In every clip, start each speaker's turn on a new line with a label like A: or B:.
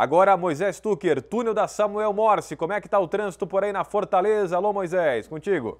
A: Agora, Moisés Tucker, túnel da Samuel Morse. Como é que está o trânsito por aí na Fortaleza? Alô,
B: Moisés, contigo.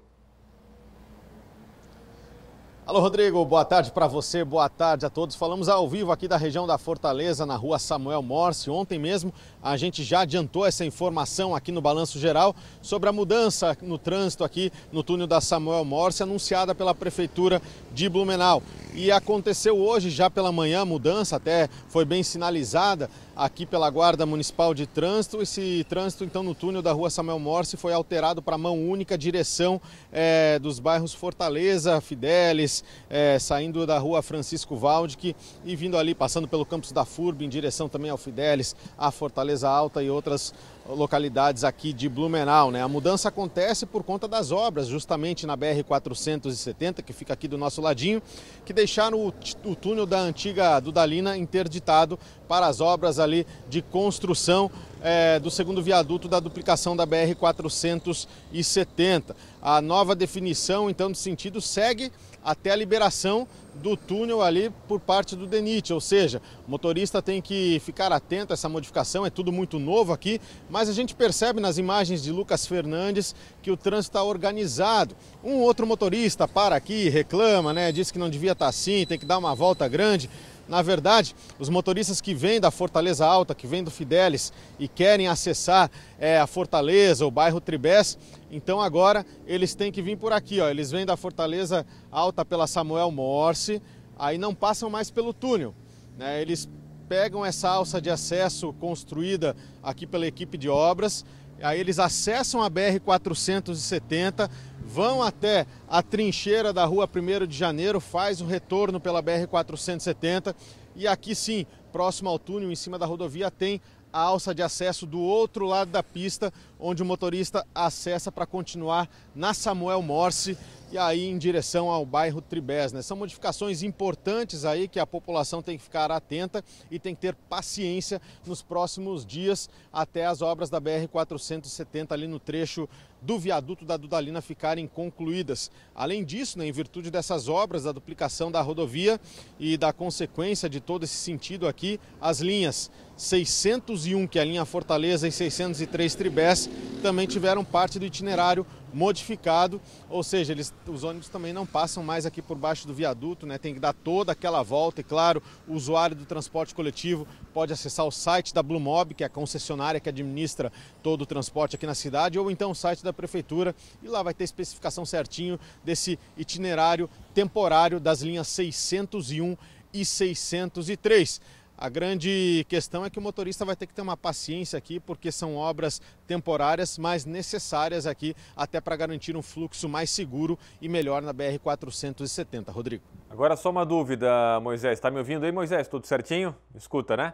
B: Alô, Rodrigo, boa tarde para você, boa tarde a todos. Falamos ao vivo aqui da região da Fortaleza, na rua Samuel Morse. Ontem mesmo a gente já adiantou essa informação aqui no Balanço Geral sobre a mudança no trânsito aqui no túnel da Samuel Morse, anunciada pela Prefeitura de Blumenau. E aconteceu hoje, já pela manhã, a mudança até foi bem sinalizada aqui pela Guarda Municipal de Trânsito. Esse trânsito, então, no túnel da rua Samuel Morse foi alterado para mão única, direção é, dos bairros Fortaleza, Fidelis, é, saindo da rua Francisco Valdic e vindo ali, passando pelo campus da FURB, em direção também ao Fidelis, à Fortaleza Alta e outras localidades aqui de Blumenau. Né? A mudança acontece por conta das obras, justamente na BR-470, que fica aqui do nosso ladinho, que deixaram o, o túnel da antiga Dudalina interditado para as obras ali ali de construção é, do segundo viaduto da duplicação da BR-470. A nova definição, então, de sentido segue até a liberação do túnel ali por parte do DENIT, ou seja, o motorista tem que ficar atento a essa modificação, é tudo muito novo aqui, mas a gente percebe nas imagens de Lucas Fernandes que o trânsito está organizado. Um outro motorista para aqui, reclama, né, diz que não devia estar tá assim, tem que dar uma volta grande, na verdade, os motoristas que vêm da Fortaleza Alta, que vêm do Fidelis e querem acessar é, a Fortaleza, o bairro Tribés, então agora eles têm que vir por aqui. Ó. Eles vêm da Fortaleza Alta pela Samuel Morse, aí não passam mais pelo túnel. Né? Eles pegam essa alça de acesso construída aqui pela equipe de obras, aí eles acessam a BR-470, vão até a trincheira da rua 1 de janeiro, faz o retorno pela BR-470 e aqui sim, próximo ao túnel, em cima da rodovia, tem a alça de acesso do outro lado da pista, onde o motorista acessa para continuar na Samuel Morse e aí em direção ao bairro Tribés. Né? São modificações importantes aí que a população tem que ficar atenta e tem que ter paciência nos próximos dias até as obras da BR-470 ali no trecho do viaduto da Dudalina ficarem concluídas. Além disso, né, em virtude dessas obras, da duplicação da rodovia e da consequência de todo esse sentido aqui, as linhas 601, que é a linha Fortaleza, e 603 Tribés, também tiveram parte do itinerário modificado, ou seja, eles, os ônibus também não passam mais aqui por baixo do viaduto, né? tem que dar toda aquela volta e, claro, o usuário do transporte coletivo pode acessar o site da Blumob, que é a concessionária que administra todo o transporte aqui na cidade, ou então o site da da prefeitura e lá vai ter especificação certinho desse itinerário temporário das linhas 601 e 603. A grande questão é que o motorista vai ter que ter uma paciência aqui, porque são obras temporárias, mas necessárias aqui, até para garantir um fluxo mais seguro e melhor na BR-470. Rodrigo. Agora só uma
A: dúvida, Moisés. Está me ouvindo aí, Moisés? Tudo certinho? Escuta, né?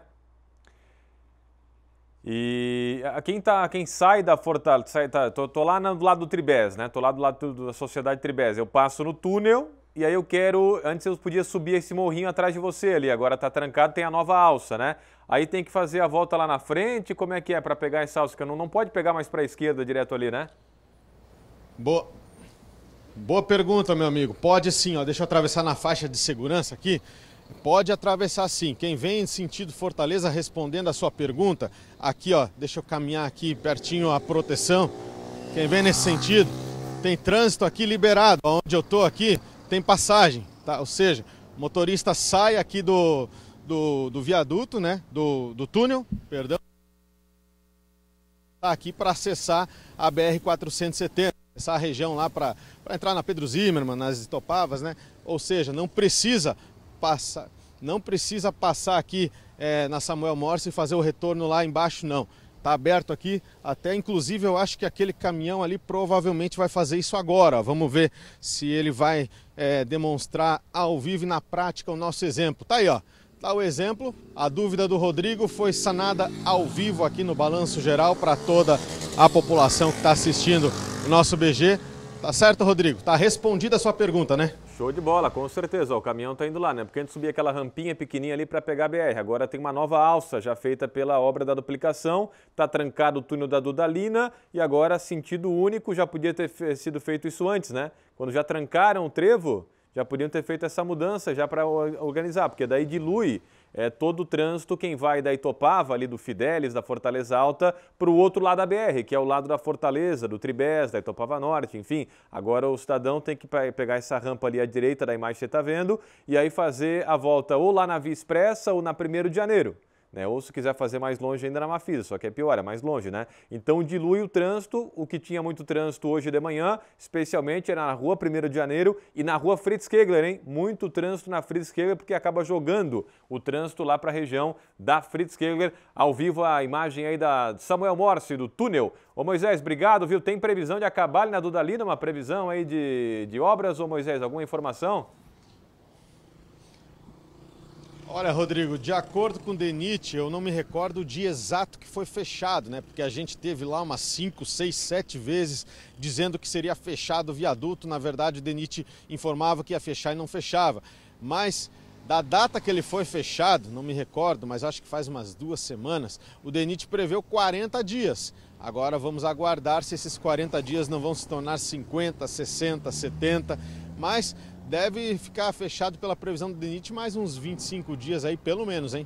A: E quem, tá, quem sai da Fortaleza, sai, tá, tô, tô, lá do lado do Tribés, né? Tô lá do lado da Sociedade Tribés. Eu passo no túnel e aí eu quero. Antes eu podia subir esse morrinho atrás de você ali, agora tá trancado, tem a nova alça, né? Aí tem que fazer a volta lá na frente. Como é que é para pegar essa alça? Que não, não pode pegar mais para a esquerda direto ali, né?
B: Boa. Boa pergunta, meu amigo. Pode sim, ó. Deixa eu atravessar na faixa de segurança aqui. Pode atravessar sim. Quem vem em sentido Fortaleza, respondendo a sua pergunta, aqui ó, deixa eu caminhar aqui pertinho a proteção. Quem vem nesse sentido, tem trânsito aqui liberado. Onde eu tô aqui, tem passagem, tá? Ou seja, o motorista sai aqui do, do, do viaduto, né? Do, do túnel, perdão. Tá aqui para acessar a BR-470 essa região lá para entrar na Pedro Zimmermann, nas Estopavas, né? Ou seja, não precisa passar, não precisa passar aqui é, na Samuel Morse e fazer o retorno lá embaixo, não. Está aberto aqui, até inclusive eu acho que aquele caminhão ali provavelmente vai fazer isso agora. Vamos ver se ele vai é, demonstrar ao vivo e na prática o nosso exemplo. Tá aí, ó. Tá o exemplo. A dúvida do Rodrigo foi sanada ao vivo aqui no Balanço Geral para toda a população que está assistindo o nosso BG. Tá certo, Rodrigo? Tá respondida a sua pergunta, né?
A: Show de bola, com certeza. o caminhão está indo lá, né? Porque antes subia aquela rampinha pequenininha ali para pegar a BR. Agora tem uma nova alça já feita pela obra da duplicação. Está trancado o túnel da Dudalina e agora sentido único. Já podia ter sido feito isso antes, né? Quando já trancaram o trevo, já podiam ter feito essa mudança já para organizar, porque daí dilui é, todo o trânsito, quem vai da Itopava, ali do Fidelis, da Fortaleza Alta, para o outro lado da BR, que é o lado da Fortaleza, do Tribés, da Itopava Norte, enfim. Agora o cidadão tem que pegar essa rampa ali à direita da imagem que você está vendo e aí fazer a volta ou lá na Via Expressa ou na 1 de janeiro. Né? Ou se quiser fazer mais longe ainda na Mafisa, só que é pior, é mais longe, né? Então dilui o trânsito, o que tinha muito trânsito hoje de manhã, especialmente era é na rua 1 de janeiro e na rua Fritz Kegler, hein? Muito trânsito na Fritz Kegler, porque acaba jogando o trânsito lá para a região da Fritz Kegler. Ao vivo a imagem aí da Samuel Morse, do túnel. Ô Moisés, obrigado, viu? Tem previsão de acabar ali na Dudalina, uma previsão aí de, de obras, ô Moisés, alguma informação?
B: Olha, Rodrigo, de acordo com o DENIT, eu não me recordo o dia exato que foi fechado, né? Porque a gente teve lá umas 5, 6, 7 vezes dizendo que seria fechado o viaduto. Na verdade, o DENIT informava que ia fechar e não fechava. Mas da data que ele foi fechado, não me recordo, mas acho que faz umas duas semanas, o DENIT preveu 40 dias. Agora vamos aguardar se esses 40 dias não vão se tornar 50, 60, 70, mas deve ficar fechado pela previsão do DENIT mais uns 25 dias aí, pelo menos, hein?